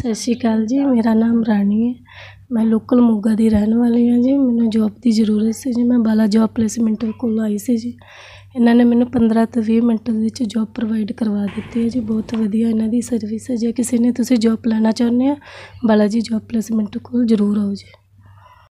ਸਤਿ ਸ਼੍ਰੀ ਅਕਾਲ ਜੀ ਮੇਰਾ ਨਾਮ ਰਾਣੀ ਹੈ ਮੈਂ ਲੋਕਲ ਮੋਗਾ ਦੀ ਰਹਿਣ ਵਾਲੀ ਹਾਂ ਜੀ ਮੈਨੂੰ ਜੋਬ ਦੀ ਜ਼ਰੂਰਤ ਸੀ ਜੀ ਮੈਂ ਬਾਲਾ ਜੌਬ ਪਲੇਸਮੈਂਟ ਕੋਲ ਆਈ ਸੀ ਜੀ ਇਹਨਾਂ ਨੇ ਮੈਨੂੰ 15 ਤੋਂ 20 ਮਿੰਟ ਦੇ ਵਿੱਚ ਜੋਬ ਪ੍ਰੋਵਾਈਡ ਕਰਵਾ ਦਿੱਤੀ ਹੈ ਜੀ ਬਹੁਤ ਵਧੀਆ ਇਹਨਾਂ ਦੀ ਸਰਵਿਸ ਹੈ ਜੇ ਕਿਸੇ ਨੇ ਤੁਸੀਂ ਜੋਬ ਲੈਣਾ ਚਾਹੁੰਦੇ ਆ ਬਾਲਾ ਜੀ ਜੋਬ ਪਲੇਸਮੈਂਟ ਕੋਲ ਜ਼ਰੂਰ ਆਓ ਜੀ